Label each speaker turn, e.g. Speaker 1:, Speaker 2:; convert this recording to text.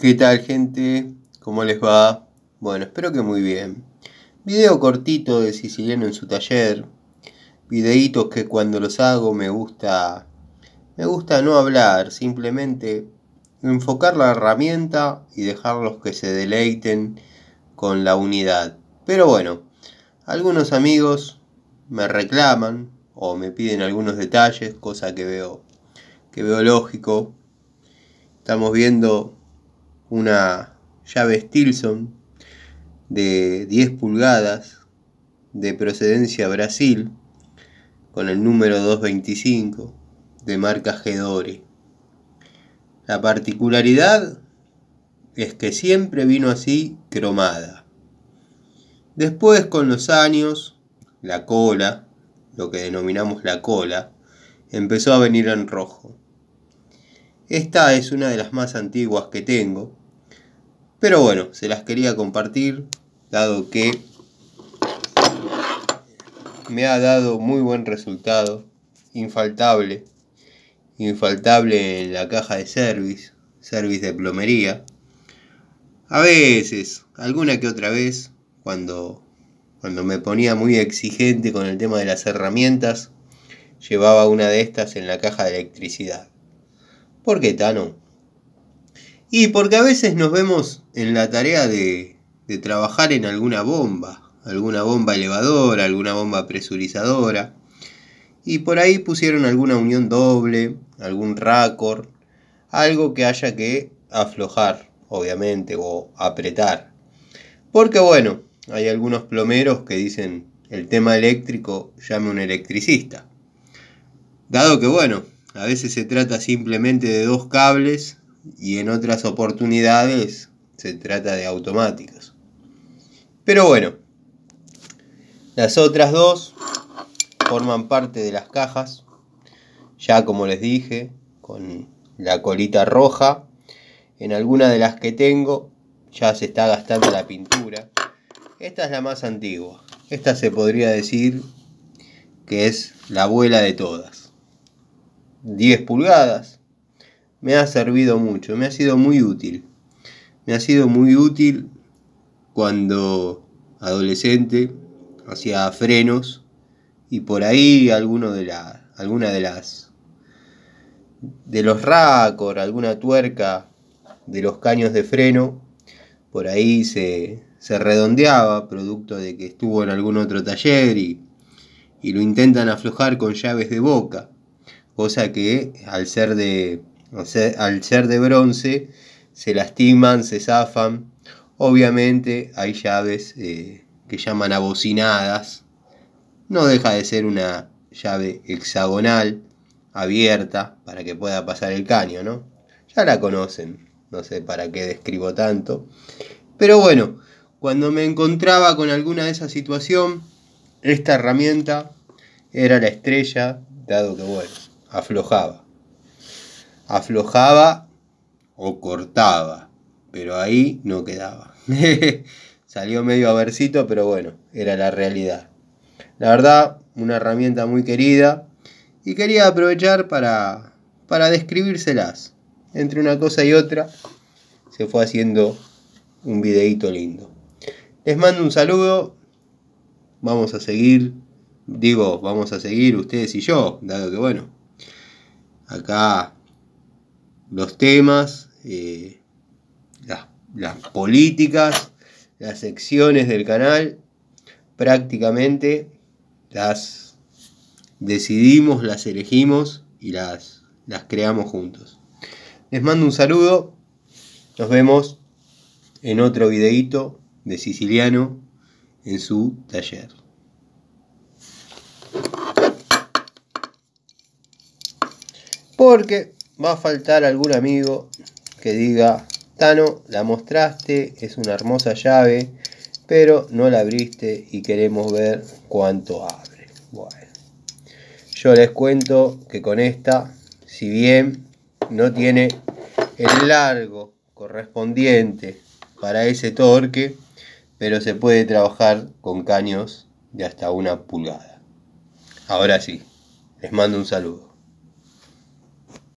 Speaker 1: ¿Qué tal gente? ¿Cómo les va? Bueno, espero que muy bien. Video cortito de Siciliano en su taller. Videitos que cuando los hago me gusta... Me gusta no hablar, simplemente enfocar la herramienta y dejarlos que se deleiten con la unidad. Pero bueno, algunos amigos me reclaman o me piden algunos detalles, cosa que veo, que veo lógico. Estamos viendo una llave Stilson de 10 pulgadas de procedencia Brasil con el número 225 de marca Gedore. La particularidad es que siempre vino así cromada. Después con los años, la cola, lo que denominamos la cola, empezó a venir en rojo. Esta es una de las más antiguas que tengo. Pero bueno, se las quería compartir, dado que me ha dado muy buen resultado. Infaltable. Infaltable en la caja de service, service de plomería. A veces, alguna que otra vez, cuando, cuando me ponía muy exigente con el tema de las herramientas, llevaba una de estas en la caja de electricidad. ¿Por qué, Tano? Y porque a veces nos vemos en la tarea de, de trabajar en alguna bomba, alguna bomba elevadora, alguna bomba presurizadora. Y por ahí pusieron alguna unión doble, algún raccord, algo que haya que aflojar, obviamente, o apretar. Porque bueno, hay algunos plomeros que dicen el tema eléctrico llame un electricista. Dado que bueno, a veces se trata simplemente de dos cables y en otras oportunidades se trata de automáticas. Pero bueno, las otras dos forman parte de las cajas, ya como les dije, con la colita roja. En alguna de las que tengo ya se está gastando la pintura. Esta es la más antigua. Esta se podría decir que es la abuela de todas. 10 pulgadas. Me ha servido mucho, me ha sido muy útil. Me ha sido muy útil cuando adolescente hacía frenos y por ahí alguno de la, alguna de las de los racor, alguna tuerca de los caños de freno, por ahí se, se redondeaba, producto de que estuvo en algún otro taller y, y lo intentan aflojar con llaves de boca cosa que al ser de, al ser de bronce se lastiman, se zafan. Obviamente hay llaves eh, que llaman abocinadas. No deja de ser una llave hexagonal abierta para que pueda pasar el caño, ¿no? Ya la conocen, no sé para qué describo tanto. Pero bueno, cuando me encontraba con alguna de esas situaciones, esta herramienta era la estrella, dado que bueno, aflojaba. Aflojaba o cortaba, pero ahí no quedaba. Salió medio a pero bueno, era la realidad. La verdad, una herramienta muy querida y quería aprovechar para, para describírselas. Entre una cosa y otra, se fue haciendo un videíto lindo. Les mando un saludo. Vamos a seguir. Digo, vamos a seguir ustedes y yo, dado que bueno, acá los temas, eh, las, políticas, las secciones del canal, prácticamente las decidimos, las elegimos y las, las creamos juntos. Les mando un saludo, nos vemos en otro videíto de Siciliano en su taller. Porque va a faltar algún amigo que diga, Tano, la mostraste, es una hermosa llave, pero no la abriste y queremos ver cuánto abre. Bueno, yo les cuento que con esta, si bien no tiene el largo correspondiente para ese torque, pero se puede trabajar con caños de hasta una pulgada. Ahora sí, les mando un saludo.